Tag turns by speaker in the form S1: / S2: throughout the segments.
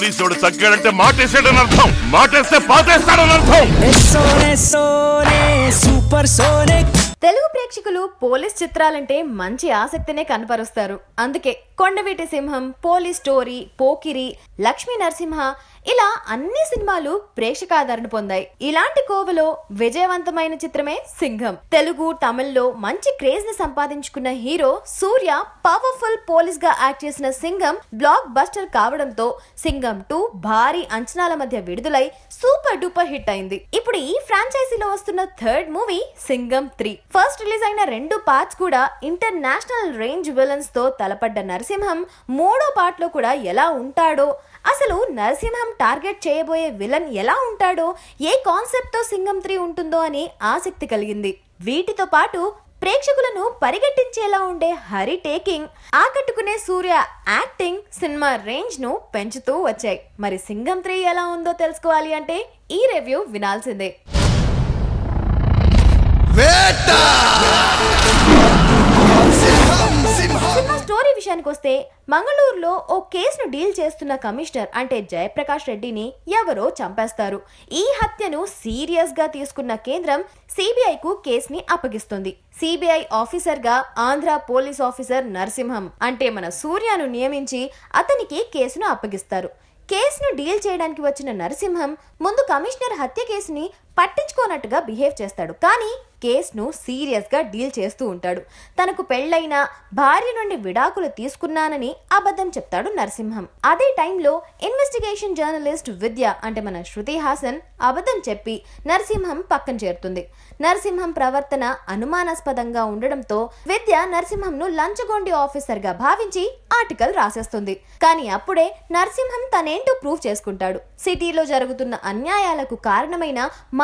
S1: పోలీసుడు తగ్గాడంటే మాటేసాడని అర్థం మాటేస్తే పాతేస్తాడని అర్థం super sonic Telugu ప్రేక్షకులు పోలీస్ చిత్రాలంటే మంచి ఆసక్తినే కనపరుస్తారు అందుకే కొండవీటి సింహం పోలీస్ స్టోరీ పోకిరి లక్ష్మీ నరసింహ ఇలా అన్ని సినిమాలు ప్రేక్షకాదరణ పొందాయి ఇలాంటి కోవలో విజయవంతమైన చిత్రమే సింహం తెలుగు తమిళ్లో మంచి క్రేజ్ ని సంపాదించుకున్న హీరో సూర్య పవర్ఫుల్ పోలీస్ గా యాక్ట్ చేసిన సింగం బ్లాక్ బస్టర్ కావడంతో సింగం టూ భారీ అంచనాల మధ్య విడుదలై సూపర్ డూపర్ హిట్ అయింది ఇప్పుడు ఈ ఫ్రాంచైజీలో వస్తున్న third movie Singham three first release అయిన రెండు పార్ట్స్ కూడా ఇంటర్నేషనల్ రేంజ్ విలన్స్ తో తలపడ్డ నరసింహం మూడో పార్ట్ లో కూడా ఎలా ఉంటాడో అసలు నరసింహం సింగం టార్గెట్ చేయబోయే విలన్ ఎలా ఉంటాడో ఏ కాన్సెప్ట్తో సింగం త్రీ ఉంటుందో అని ఆసక్తి కలిగింది వీటితో పాటు ప్రేక్షకులను పరిగెట్టించేలా ఉండే హరి టేకింగ్ ఆకట్టుకునే సూర్య యాక్టింగ్ సినిమా రేంజ్ ను పెంచుతూ వచ్చాయి మరి సింగం త్రీ ఎలా ఉందో తెలుసుకోవాలి అంటే ఈ రివ్యూ వినాల్సిందే విషయానికి వస్తే మంగళూరులో ఓ కేసును డీల్ చేస్తున్న కమిషనర్ అంటే జయప్రకాష్ రెడ్డిని ఎవరో చంపేస్తారు ఈ హత్యను సీరియస్ గా తీసుకున్న కేంద్రం సిబిఐకు కేసుని అప్పగిస్తుంది సిబిఐ ఆఫీసర్ గా ఆంధ్ర పోలీస్ ఆఫీసర్ నరసింహం అంటే మన సూర్యను నియమించి అతనికి కేసును అప్పగిస్తారు కేసును డీల్ చేయడానికి వచ్చిన నరసింహం ముందు కమిషనర్ హత్య కేసుని పట్టించుకోనట్టుగా బిహేవ్ చేస్తాడు కానీ కేసును సీరియస్గా డీల్ చేస్తూ ఉంటాడు తనకు పెళ్ళైన భార్య నుండి విడాకులు తీసుకున్నానని అబద్ధం చెప్తాడు నరసింహం అదే టైంలో ఇన్వెస్టిగేషన్ జర్నలిస్ట్ విద్య అంటే మన శృతి హాసన్ అబద్ధం చెప్పి నరసింహం పక్కన చేరుతుంది నరసింహం ప్రవర్తన అనుమానాస్పదంగా ఉండడంతో విద్య నరసింహంను లంచగొండి ఆఫీసర్గా భావించి ఆర్టికల్ రాసేస్తుంది కానీ అప్పుడే నరసింహం తనేంటో ప్రూఫ్ చేసుకుంటాడు సిటీలో జరుగుతున్న అన్యాయాలకు కారణమైన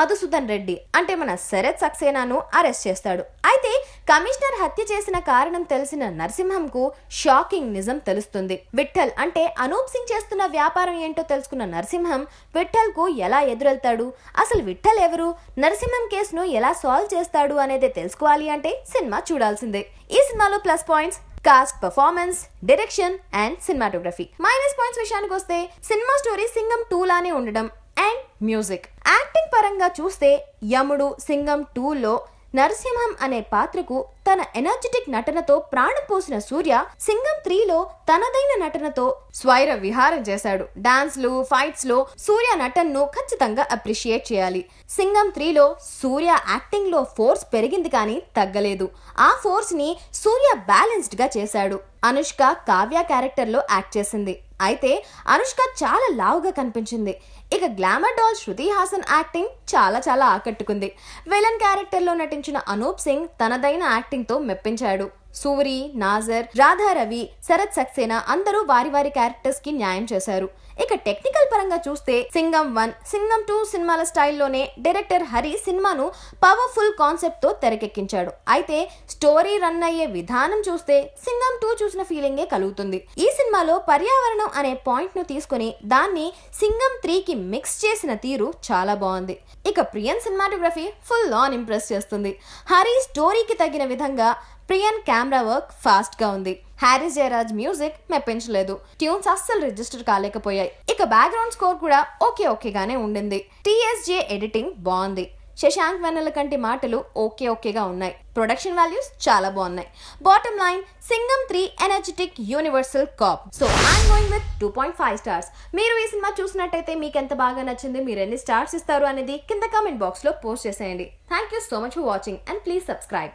S1: మధుసూదన్ రెడ్డి అంటే మన శరత్ సక్సేనాను అరెస్ట్ చేస్తాడు అయితే కమిషనర్ హత్య చేసిన కారణం తెలిసిన నరసింహంకు షాకింగ్ నిజం తెలుస్తుంది విఠల్ అంటే అనూప్ సింగ్ చేస్తున్న వ్యాపారం ఏంటో తెలుసుకున్న నరసింహం విఠల్ కు ఎలా ఎదురెళ్తాడు అసలు విఠల్ ఎవరు నరసింహం కేసును ఎలా సాల్వ్ చేస్తాడు అనేది తెలుసుకోవాలి అంటే సినిమా చూడాల్సిందే ఈ సినిమాలో plus points cast performance direction and cinematography minus points విషయానికి వస్తే సినిమా స్టోరీ సింగం టూ లానే ఉండడం అండ్ మ్యూజిక్ యాక్టింగ్ పరంగా చూస్తే యముడు సింగం టూలో నరసింహం అనే పాత్రకు తన ఎనర్జెటిక్ నటనతో ప్రాణం పోసిన సూర్య సింగం త్రీలో తనదైన నటనతో స్వైర విహారం చేశాడు డాన్స్ లు ఫైట్స్ లో సూర్య నటన్ను ఖచ్చితంగా అప్రిషియేట్ చేయాలి సింగం త్రీలో సూర్య యాక్టింగ్ లో ఫోర్స్ పెరిగింది కానీ తగ్గలేదు ఆ ఫోర్స్ ని సూర్య బ్యాలెన్స్డ్ గా చేశాడు అనుష్క కావ్య క్యారెక్టర్ లో యాక్ట్ చేసింది అయితే అనుష్క చాలా లావుగా కనిపించింది ఇక glamour doll Shruti Haasan acting చాలా చాలా ఆకట్టుకుంది విలన్ క్యారెక్టర్లో నటించిన అనూప్ సింగ్ తనదైన యాక్టింగ్తో మెప్పించాడు సూరి నాజర్ రాధారవి శరత్ సక్సేనా అందరూ వారి వారి క్యారెక్టర్స్ కి న్యాయం చేశారు ఇక టెక్నికల్ పరంగా చూస్తే సింగం వన్ సింగం టూ సినిమాల స్టైల్లోనే డైరెక్టర్ హరి సినిమాను పవర్ఫుల్ కాన్సెప్ట్ తో తెరకెక్కించాడు అయితే స్టోరీ రన్ అయ్యే విధానం చూస్తే సింగం టూ చూసిన ఫీలింగే కలుగుతుంది ఈ సినిమాలో పర్యావరణం అనే పాయింట్ ను తీసుకుని దాన్ని సింగం త్రీ కి మిక్స్ చేసిన తీరు చాలా బాగుంది ఇక Priyan cinematography full on impress చేస్తుంది హరి స్టోరీకి తగిన విధంగా ప్రియన్ కెమెరా వర్క్ ఫాస్ట్ గా ఉంది హ్యారీస్ జయరాజ్ మ్యూజిక్ మెప్పించలేదు ట్యూన్స్ అస్సలు రిజిస్టర్ కాలేకపోయాయి ఇక బ్యాక్గ్రౌండ్ స్కోర్ కూడా ఓకే ఓకేగానే ఉండింది టీఎస్జే ఎడిటింగ్ బాగుంది శశాంక్ వెన్నెల కంటి మాటలు ఓకే ఓకేగా ఉన్నాయి ప్రొడక్షన్ వాల్యూస్ చాలా బాగున్నాయి bottom line Singam three energetic universal cop so I'm going with two point five stars మీరు ఈ సినిమా చూసినట్టయితే మీకు ఎంత బాగా నచ్చింది మీరు ఎన్ని స్టార్స్ ఇస్తారు అనేది కింద కామెంట్ బాక్స్లో పోస్ట్ చేసేయండి thank you so much for watching and please subscribe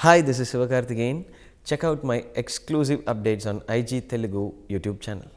S1: Hi, this is Sivakarthikeyan. Check out my exclusive updates on IG Telugu YouTube channel.